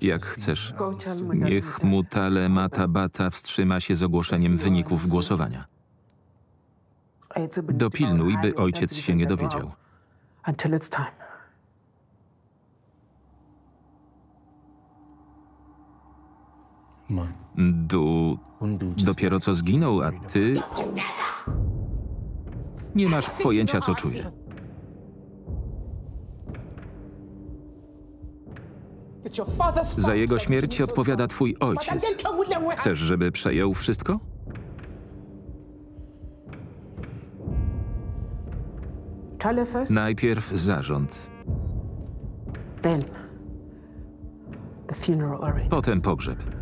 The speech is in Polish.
jak chcesz. Niech Mutale Matabata wstrzyma się z ogłoszeniem wyników głosowania. Dopilnuj, by ojciec się nie dowiedział. Du dopiero co zginął, a ty... Nie masz pojęcia, co czuję. Za jego śmierć odpowiada twój ojciec. Chcesz, żeby przejął wszystko? Najpierw zarząd. Potem pogrzeb.